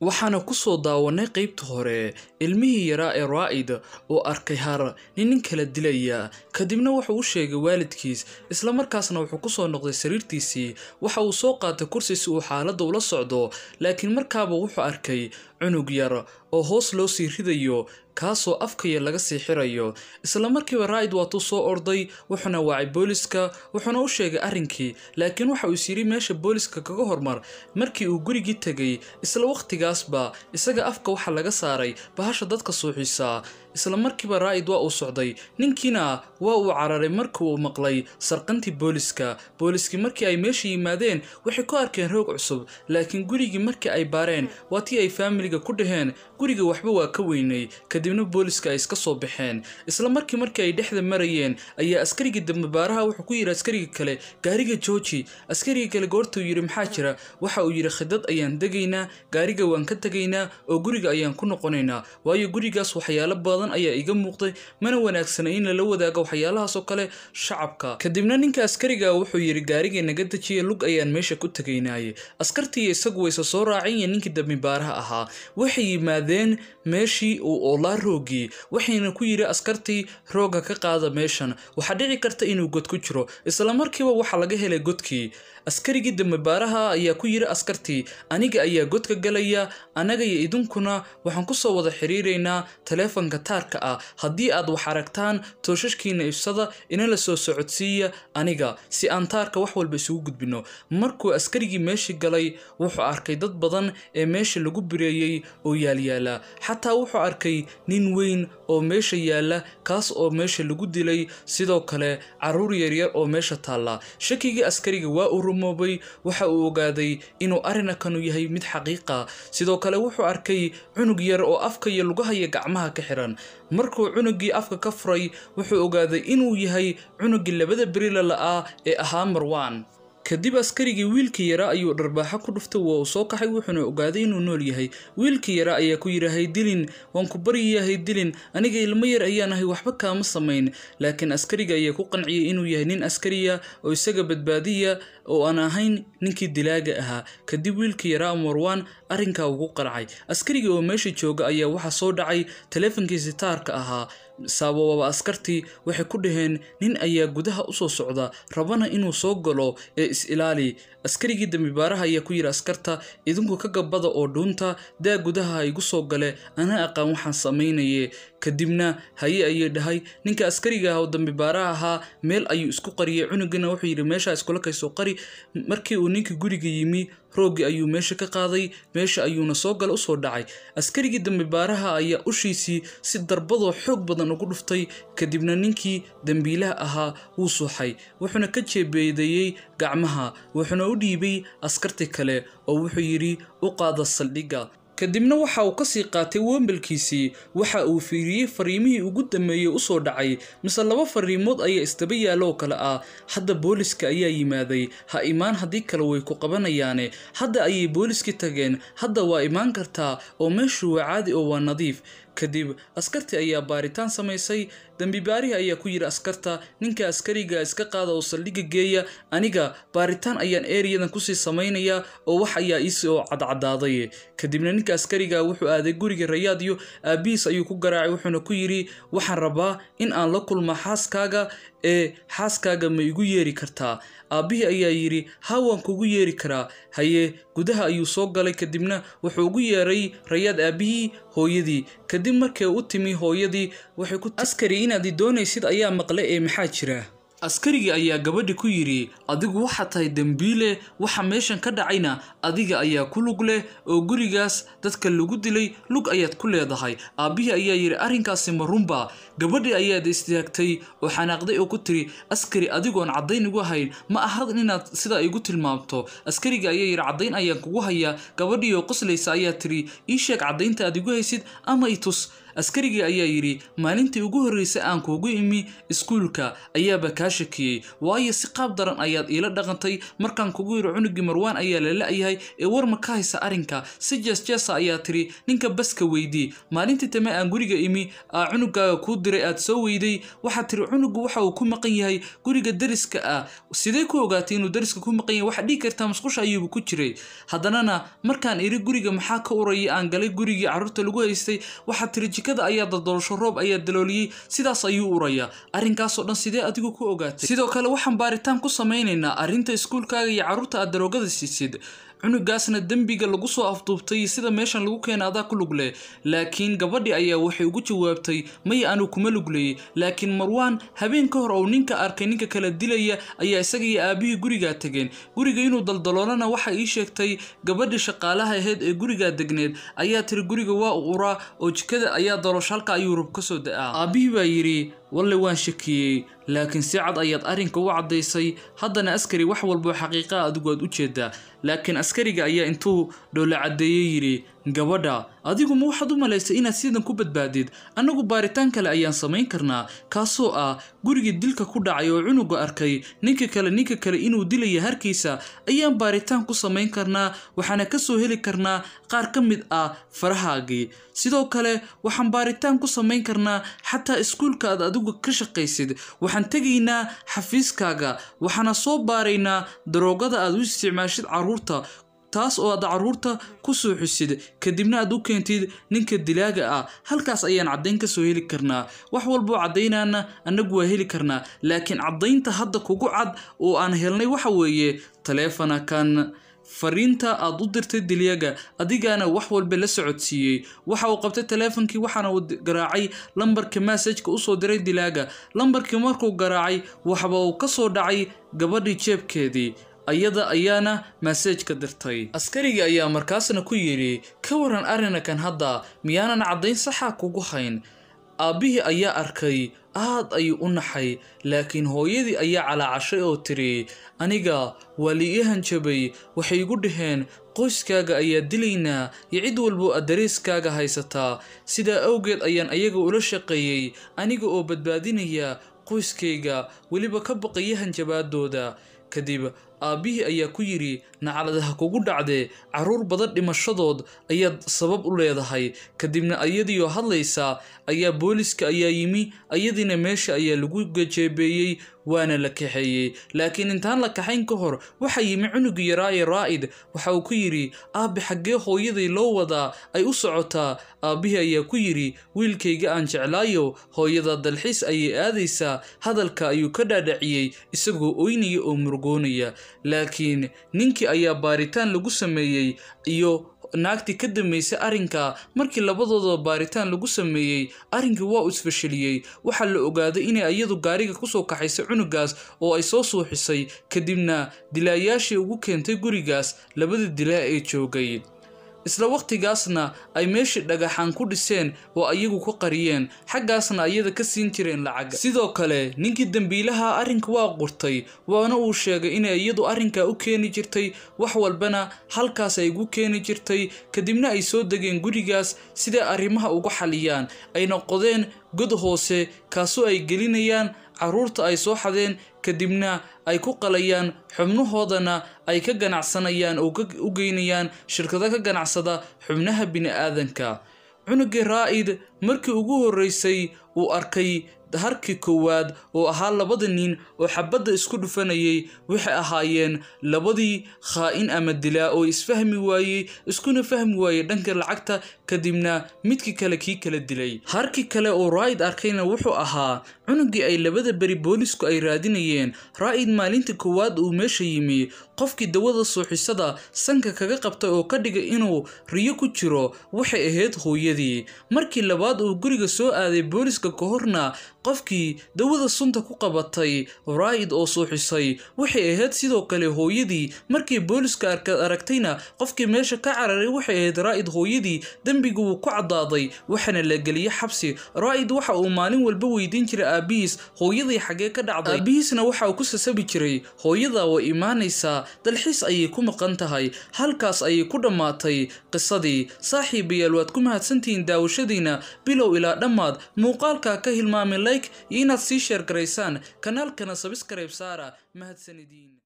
waxaana ku soo daawanay qaybta hore ilmihii yaraa ee raa'id oo arkay har nin nin kala dilaya kadibna wuxuu u sheegay waalidkiis isla markaasna wuxuu soo noqday sariirtiisii waxa uu soo qaatay kursi si uu xaaladda ula socdo laakiin markaaba wuxuu arkay cunug yar oo hoos loo sii ridayo kaasoo afkaya laga sii xirayo isla markiiba raa'id waatuu soo orday wuxuuna waacay booliska wuxuuna u sheegay arrinkii laakiin waxa uu isyidhi meesha booliska kaga hormar markii uu gurigii tegay isla wakhtigaasba isaga afka waxa laga saaray bahasha dadka suuxisaa isla markiiba raa'id waa uu socday ninkiina waa uu cararay markii uu maqlay sarqantii booliska booliskii markii ay meesha yimaadeen waxay ku arkeen roog cusub laakiin gurigii markii ay baareen waa tii ay faamiliga ku dhaheen guriga waxba waa ka weynay kadibna booliska ay iska soo baxeen isla markii markii ay dhexda marayeen ayaa askarigii dambabaaraha wuxuu ku yidhi askariga kale gaariga jooji askariga kale goortuu yidhi maxaa jira waxa uu yidhi khidad ayaan degaynaa gaariga waan ka tegaynaa oo guriga ayaan ku noqonaynaa waayo gurigaas waxyaalo badan badan ayaa iga muuqday mana wanaagsana in lala wadaago waxyaalahaasoo kale shacabka kadibna ninka askariga wuxuu yidhi gaarigii naga dejiye lug ayaan meesha ku tegaynaaye askartii isagu wayse soo raaceen ninkii dambi baaraha ahaa waxay yimaadeen meeshii uu oolaa roogii waxayna ku yidhi askartii rooga ka qaada meeshan waxaa dhici karta inuu god ku jiro islamarkiiba waxaa laga helay godkii askarigii dambi baaraha ayaa ku yidhi askartii aniga ayaa godka galaya anagaiyo idinkuna waxaan kusoo wada xiriiraynaa taleefonka khatarka ah haddii aad wax aragtaan tooshashkiina ifsada inala soo socodsiiya aniga si aan taarka wax walba isugu gudbino markuu askarigii meesha galay wuxuu arkay dad badan ee meesha lagu bireeyey oo yaalyaala xataa wuxuu arkay nin weyn oo meesha yaalla kaas oo meesha lagu dilay sidoo kale caruur yaryar oo meesha taalla shakigii askariga waa uu rumoobay waxa uu ogaaday inuu arrinakanu yahay mid xaqiiqa sidoo kale wuxuu arkay cunug yar oo afka iyo lugaha gacmaha ka xiran markuu cunugii afka ka furay wuxuu ogaaday inuu yahay cunuggii labada berile la'ah ee ahaa marwaan kadib askarigii wiilkii yaraa ayuu dharbaaxo ku dhuftay waa uu soo kaxay wuxuuna ogaaday inuu nool yahay wiilkii yaraa ayaa ku yidhaahay dilin waan ku baryayahay dilin aniga ilmo yar ayaan ahay waxba kaama samayn laakiin askariga ayaa ku qanciyay inuu yahay nin askariya oo isaga badbaadiya oo aan ahayn ninkii dilaaga ahaa kadib wiilkii yaraa marwaan arrinkaa ugu qancay askarigii oo meesha jooga ayaa waxaa soo dhacay teleefankiisi taarka ahaa saabababa askartii waxay ku dhaheen nin ayaa gudaha usoo socda rabana inuu soo galo ee is-ilaali askarigii dambibaaraha ayaa ku yidhi askarta idinku ka gabbada oo dhuunta daa gudaha ha igu soo gale ana aqaan waxaan samaynaye kadibna haye ayay dhahay ninka askariga ah oo dambibaaraha ahaa meel ayuu isku qariyay cunugana wuxuu yidhi meeshaa iskula kaysoo qari markii uu ninkii guriga yimi rooggii ayuu meesha ka qaaday meesha ayuuna soo soogal usoo dhacay askarigii dembibaaraha ayaa ushiisii si darbadoo xoog badan ugu dhuftay kadibna ninkii dembiilaha ahaa wuu suuxay wuxuuna ka jeebeedayey gacmaha wuxuuna u dhiibay askarti kale oo wuxuu yidhi u qaada saldhigga kadibna waxa uu kasii qaatay weembalkiisii waxa uu fiiriyey fariimihii ugu dambeeyey usoo dhacay mise laba fariimood ayaa isdaba yaaloo kale ah hadda booliska ayaa yimaaday ha imaan haddii kale way ku qabanayaane hadda ayay booliski tageen hadda waa imaan kartaa oo meeshu waa caadi oo waa nadiif kadib askartii ayaa baaritaan samaysay dembibaarihii ayaa ku yidhi askarta ninka askariga ah iska qaada oo saldhigga geeya aniga baaritaan ayaan eeriyadan kusii samaynayaa oo wax ayaa iisi oo cadcadaaday kadibna ninka askariga ah wuxuu aaday guriga rayaad iyo aabihiis ayuu ku garaacay wuxuuna ku yidhi waxaan rabaa in aan la kulmo xaaskaaga ee xaaskaaga ma igu yeeri kartaa aabbihii ayaa yidhi haa waan kugu yeeri karaa haye gudaha ayuu soo galay kadibna wuxuu ugu yeeray rayaad aabbihii hooyadii kadib markay u timi hooyadii waxay ku askari inaad i doonaysid ayaa maqle ee maxaa jira askarigii ayaa gabadhi ku yidhi adigu waxaa tahay dembiile waxa meeshan ka dhacayna adiga ayaa ku lug leh oo gurigaas dadka lagu dilay lug ayaad ku leedahay aabbihii ayaa yidhi arrinkaasi ma runba gabadhii ayaad istaagtay oo xanaaqday oo ku tiri askari adigoon caddayn igu ahayn ma ahad inaad sidaa igu tilmaamto askarigii ayaa yidhi caddayn ayaan kugu hayaa gabadhii oo qoslaysa ayaa tiri ii sheeg caddaynta aad igu haysid ama itus askarigii ayaa yidhi maalintii ugu horraysay aan kuugu imi iskuulka ayaaba kaa shakiyey waayo si qaab daran ayaad iila dhaqantay markaan kugu yidhi cunugii marwaan ayaa la layahay ee war ma ka haysa arrinka si jeesjeesa ah ayaa tidhi ninka baska weydii maalintii tame aan guriga imi aa cunugaaga kuu diray aad soo weyday waxaad tidhi cunugu waxa uu ku maqan yahay guriga dariska ah sidee ku ogaatay inuu dariska ku maqan yahay waxaad dhigi kartaa masqusha ayuubu ku jiray haddanana markaan iri guriga maxaa ka uraya aan galay gurigii carruurta lagu haystay waxaad tidhi jika jikada ayaa daldoolsho roob ayaa dalooliyey sidaas ayuu urayaa arrinkaasoo dhan sidee adigu ku ogaatay sidoo kale waxaan baaritaan ku samaynaynaa arrinta iskuulkaaga iyo carruurta aad daroogada siisid cunugaasna dembiga lagu soo afduubtay sida meeshan lagu keena adaa ku lugle laakiin gabadhii ayaa waxay ugu jawaabtay maya anu kuma lugleyey laakiin marwaan habeen ka hor oo ninka arkay ninka kala dilaya ayaa isaga iyo aabihii gurigaa tegeen guriga inuu daldaloolana waxay ii sheegtay gabadhi shaqaalaha aheyd ee gurigaa degneed ayaa tiri guriga waa u uraa oo jikada ayaa daloosh halka ayuu rub ka soo da-aa aabihii baa yidhi walle waan shakiyey laakiin si cad ayaad arrinka u caddaysay haddana askari wax walboo xaqiiqaa adigu aad u jeeddaa laakiin askariga ayaa intuu dhoolla caddeeyey yidhi gabadha adigu ma waxaad u malaysay inaad sidan ku badbaadid annagu baaritaan kale ayaan samayn karnaa kaasoo ah gurigii dilka ku dhacay oo cunuga arkay ninka kale ninka kale inuu dilaya harkiisa ayaan baaritaan ku samayn karnaa waxaana kasoo heli karnaa qaar ka mid ah farahaagii sidoo kale waxaan baaritaan ku samayn karnaa xataa iskuulka aad adigu ka shaqaysid waxaan tegaynaa xafiiskaaga waxaana soo baaraynaa daroogada aad u isticmaashid caruurta taas oo aad caruurta ku soo xusid kadibna aad u keentid ninka dilaaga ah halkaas ayaan caddayn ka soo heli karnaa wax walboo caddaynaana annagu waa heli karnaa laakiin caddaynta hadda kugu cad oo aan helnay waxa weeye taleefanakan fariinta aad u dirtay dilyaga adigaana wax walba la socodsiiyey waxa uu qabtay taleefankii waxaana uu garaacay lambarka massajka usoo diray dilaaga lambarkii markuu garaacay waxba uu ka soo dhacay gabadhii jeebkeedii ayada ayaana maseejka dirtay askarigii ayaa markaasna ku yidhi ka waran arrinkan hadda miyaanan caddayn saxa kugu hayn aabbihii ayaa arkay aad ayuu u naxay laakiin hooyadii ayaa calaacashay oo tiri aniga waaliyahan jabay waxay igu dhaheen qoyskaaga ayaa dilaynaa iyo cid walboo adariiskaaga haysataa sidaa awgeed ayaan ayaga ula shaqeeyey aniga oo badbaadinaya qoyskayga weliba ka baqayahan jabaadooda kadib aabbihii ayaa ku yidhi nacaladaha kugu dhacdee caruur badan dhimashadood ayaad sabab u leedahay kadibna ayadiioo hadlaysaa ayaa booliiska ayaa yimi iyadiina meesha ayaa lagu gajeebeeyey waana la kaxeeyey laakiin intaan la kaxayn ka hor waxaa yimi cunugii yaraaye raa'id waxa uu ku yidhi aabbi xaggee hooyaday loo wadaa ay u socotaa aabbihii ayaa ku yidhi wiilkayga aan jeclaayo hooyada dalxiis ayay aadaysaa hadalka ayuu ka dhaadhaciyey isagoo oynaya oo murgoonaya laakiin ninkii ayaa baaritaan lagu sameeyey iyo naagtii ka dambeysay arrinka markii labadooda baaritaan lagu sameeyey arrinkii waa u isfasheliyey waxaa la ogaaday inay iyadu gaariga kusoo kaxaysay cunugaas oo ay soo suuxisay kadibna dilaayaashii ugu keentay gurigaas labada dilaa ee joogay isla wakhtigaasna ay meeshii dhagaxaan ku dhiseen oo iyagu ku qariyeen xaggaasna iyada ka siin jireen lacag sidoo kale ninkii dembiilaha arrinka waa qurtay waana uu sheegay inay iyadu arrinka u keeni jirtay wax walbana halkaas ay ugu keeni jirtay kadibna ay soo degeen gurigaas sida arrimaha uga xaliyaan ayna qodeen god hoose kaasoo ay gelinayaan caruurta ay soo xadeen kadibna ay ku qalayaan xubnahoodana ay ka ganacsanayaan oo u geynayaan shirkado ka ganacsada xubnaha bini aadanka cunugii raa'id markii ugu horreysay uu arkay harkii koowaad oo ahaa labada nin oo xabadda isku dhufanayay waxay ahaayeen labadii khaa-in ama dilaa oo isfahmi waayey iskuna fahmi waayey dhanka lacagta kadibna midkii kale kii kala dilay harkii kale oo raa'id arkayna wuxuu ahaa cunugii ay labada beri booliisku ay raadinayeen raa'id maalinta koowaad uu meesha yimi qofkii dawada suuxisada sanka kaga qabtay oo ka dhigay inuu riyo ku jiro waxay ahayd hooyadii markii labaad labaad uu guriga soo aaday booliska ka horna qofkii dawada sunta ku qabatay raa'id oo suuxisay waxay ahayd sidoo kale hooyadii markii booliiska aragtayna qofkii meesha ka cararay waxay ahayd raa'id hooyadii dembigu wuu ku caddaaday waxaana la geliyey xabsi raa'id waxa uu maalin walba weydiin jiray aabihiis hooyadii xaggee ka dhacday aabihiisna waxa uu ku sasabi jiray hooyadaa way imaanaysaa dalxiis ayay ku maqan tahay halkaas ayay ku dhammaatay qisadii saaxiibayaal waad ku mahadsantihiin daawashadiina bilow ilaa dhammaad muuqaalka ka hilmaami like iyo inaad sii sheer garaysaan kanaalkana sabiskarayb saara mahadsanidiin